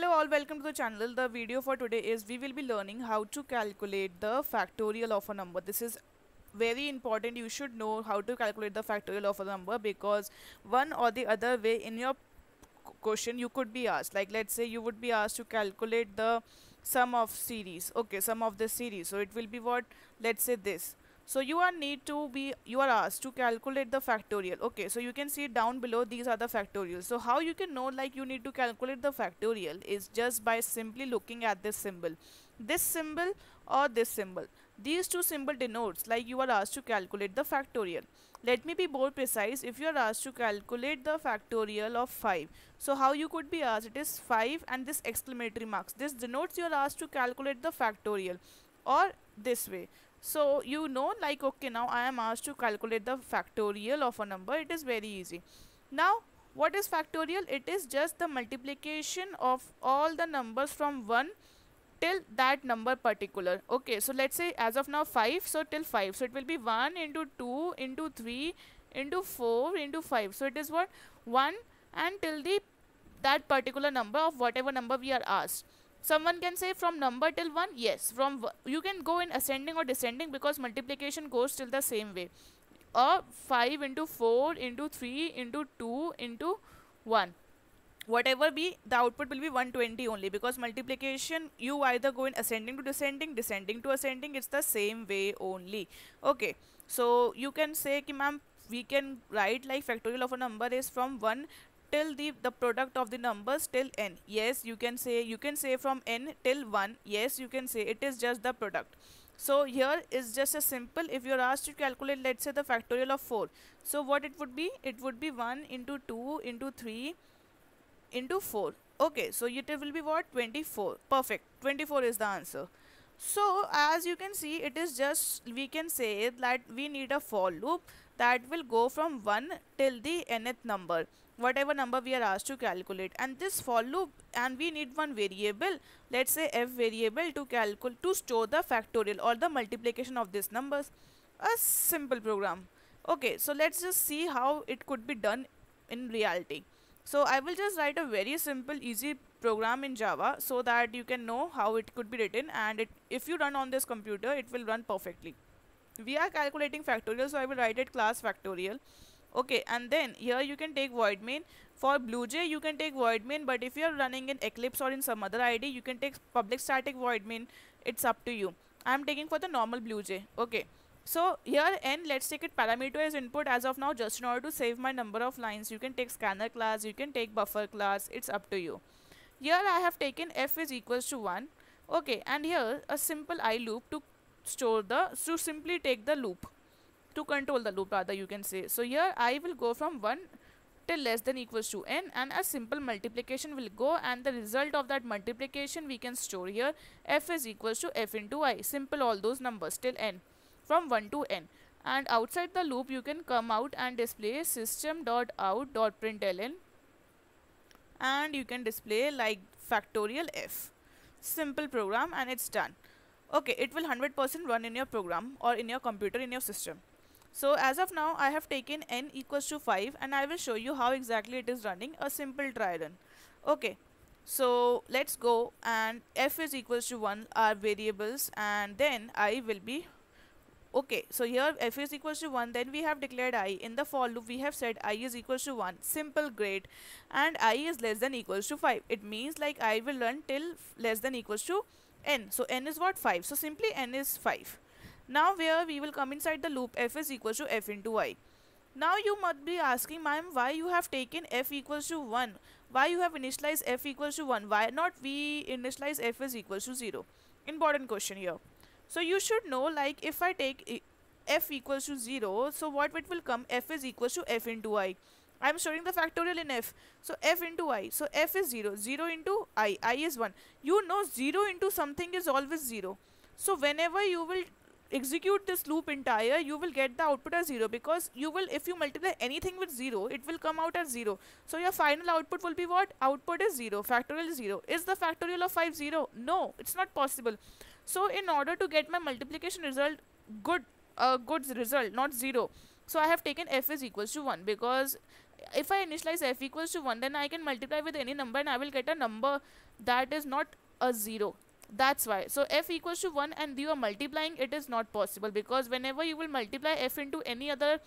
Hello all welcome to the channel the video for today is we will be learning how to calculate the factorial of a number this is very important you should know how to calculate the factorial of a number because one or the other way in your question you could be asked like let's say you would be asked to calculate the sum of series okay sum of the series so it will be what let's say this so you are need to be you are asked to calculate the factorial okay so you can see down below these are the factorials so how you can know like you need to calculate the factorial is just by simply looking at this symbol this symbol or this symbol these two symbol denotes like you are asked to calculate the factorial let me be more precise if you are asked to calculate the factorial of 5 so how you could be asked it is 5 and this exclamatory marks this denotes you are asked to calculate the factorial or this way so you know like okay now I am asked to calculate the factorial of a number it is very easy. Now what is factorial? It is just the multiplication of all the numbers from 1 till that number particular. Okay so let's say as of now 5 so till 5 so it will be 1 into 2 into 3 into 4 into 5 so it is what 1 and till the that particular number of whatever number we are asked someone can say from number till 1 yes from you can go in ascending or descending because multiplication goes till the same way or 5 into 4 into 3 into 2 into 1 whatever be the output will be 120 only because multiplication you either go in ascending to descending descending to ascending it's the same way only okay so you can say ki ma'am we can write like factorial of a number is from 1 till the, the product of the numbers till n. Yes, you can say, you can say from n till 1. Yes, you can say it is just the product. So here is just a simple, if you are asked to calculate, let's say the factorial of 4. So what it would be? It would be 1 into 2 into 3 into 4. Okay, so it will be what? 24. Perfect. 24 is the answer. So as you can see, it is just, we can say that we need a for loop that will go from 1 till the nth number whatever number we are asked to calculate and this for loop and we need one variable let's say f variable to calculate to store the factorial or the multiplication of these numbers a simple program okay so let's just see how it could be done in reality so I will just write a very simple easy program in Java so that you can know how it could be written and it, if you run on this computer it will run perfectly we are calculating factorial so I will write it class factorial okay and then here you can take void main for BlueJ. you can take void main but if you are running in eclipse or in some other id you can take public static void main it's up to you i am taking for the normal BlueJ. okay so here n let's take it parameter as input as of now just in order to save my number of lines you can take scanner class you can take buffer class it's up to you here i have taken f is equals to 1 okay and here a simple i loop to store the, to simply take the loop to control the loop rather you can say. So here I will go from 1 till less than equals to n and a simple multiplication will go and the result of that multiplication we can store here f is equals to f into i simple all those numbers till n from 1 to n and outside the loop you can come out and display system.out.println and you can display like factorial f simple program and it's done okay it will 100% run in your program or in your computer in your system so as of now I have taken n equals to 5 and I will show you how exactly it is running a simple try run okay so let's go and f is equals to 1 are variables and then I will be okay so here f is equals to 1 then we have declared i in the for loop we have said i is equals to 1 simple grade and i is less than equals to 5 it means like i will run till less than equals to n. So n is what? 5. So simply n is 5. Now where we will come inside the loop f is equal to f into i. Now you must be asking ma'am why you have taken f equals to 1. Why you have initialized f equals to 1. Why not we initialize f is equals to 0. Important question here. So you should know like if I take f equals to 0 so what it will come f is equals to f into i. I'm showing the factorial in f. So f into i. So f is 0. 0 into i. i is 1. You know 0 into something is always 0. So whenever you will execute this loop entire, you will get the output as 0 because you will, if you multiply anything with 0, it will come out as 0. So your final output will be what? Output is 0. Factorial is 0. Is the factorial of 5 0? No, it's not possible. So in order to get my multiplication result good, a uh, good result, not 0. So I have taken f is equals to 1 because if I initialize f equals to 1 then I can multiply with any number and I will get a number that is not a 0 that's why so f equals to 1 and you are multiplying it is not possible because whenever you will multiply f into any other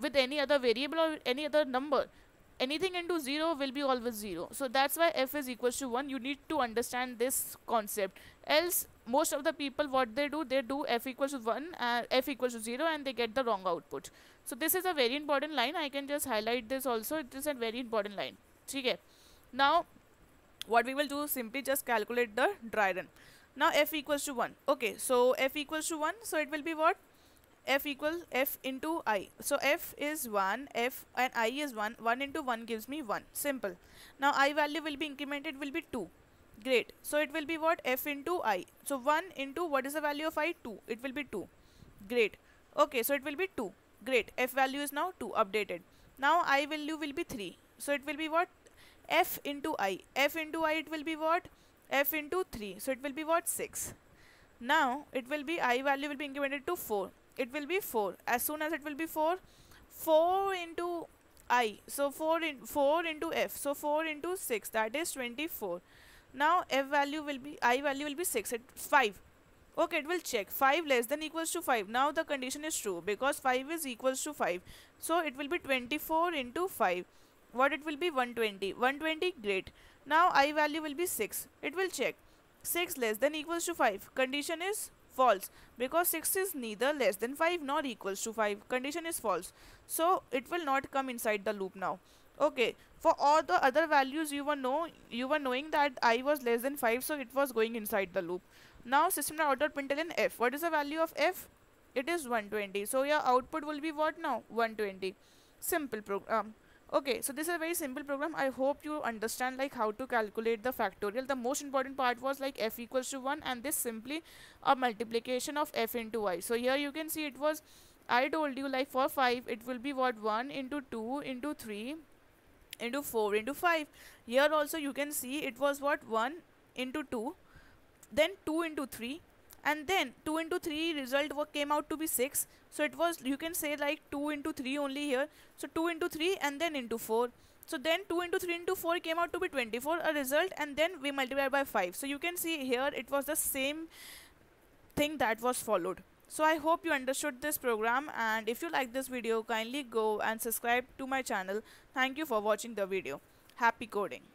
with any other variable or any other number anything into 0 will be always 0 so that's why f is equals to 1 you need to understand this concept else most of the people what they do they do f equals to 1 uh, f equals to 0 and they get the wrong output so this is a very important line i can just highlight this also it is a very important line okay now what we will do simply just calculate the dry run now f equals to 1 okay so f equals to 1 so it will be what f equals f into i so f is 1 f and i is 1 1 into 1 gives me 1 simple now i value will be incremented will be 2 Great. So it will be what? F into I. So 1 into what is the value of I? 2. It will be 2. Great. Okay. So it will be 2. Great. F value is now 2 updated. Now I value will be 3. So it will be what? F into I. F into I it will be what? F into 3. So it will be what? 6. Now it will be I value will be incremented to 4. It will be 4. As soon as it will be 4, 4 into I. So 4 in 4 into F. So 4 into 6 that is 24. Now f value will be i value will be 6 at 5. Okay, it will check 5 less than equals to 5. Now the condition is true because 5 is equals to 5. So it will be 24 into 5. What it will be 120. 120 great. Now i value will be 6. It will check 6 less than equals to 5. Condition is false because 6 is neither less than 5 nor equals to 5. Condition is false. So it will not come inside the loop now okay for all the other values you were know you were knowing that i was less than 5 so it was going inside the loop now system. println f what is the value of f it is 120 so your output will be what now 120 simple program okay so this is a very simple program i hope you understand like how to calculate the factorial the most important part was like f equals to 1 and this simply a multiplication of f into i so here you can see it was i told you like for 5 it will be what 1 into 2 into 3 into 4 into 5 here also you can see it was what 1 into 2 then 2 into 3 and then 2 into 3 result what came out to be 6 so it was you can say like 2 into 3 only here so 2 into 3 and then into 4 so then 2 into 3 into 4 came out to be 24 a result and then we multiplied by 5 so you can see here it was the same thing that was followed so I hope you understood this program and if you like this video kindly go and subscribe to my channel. Thank you for watching the video. Happy coding.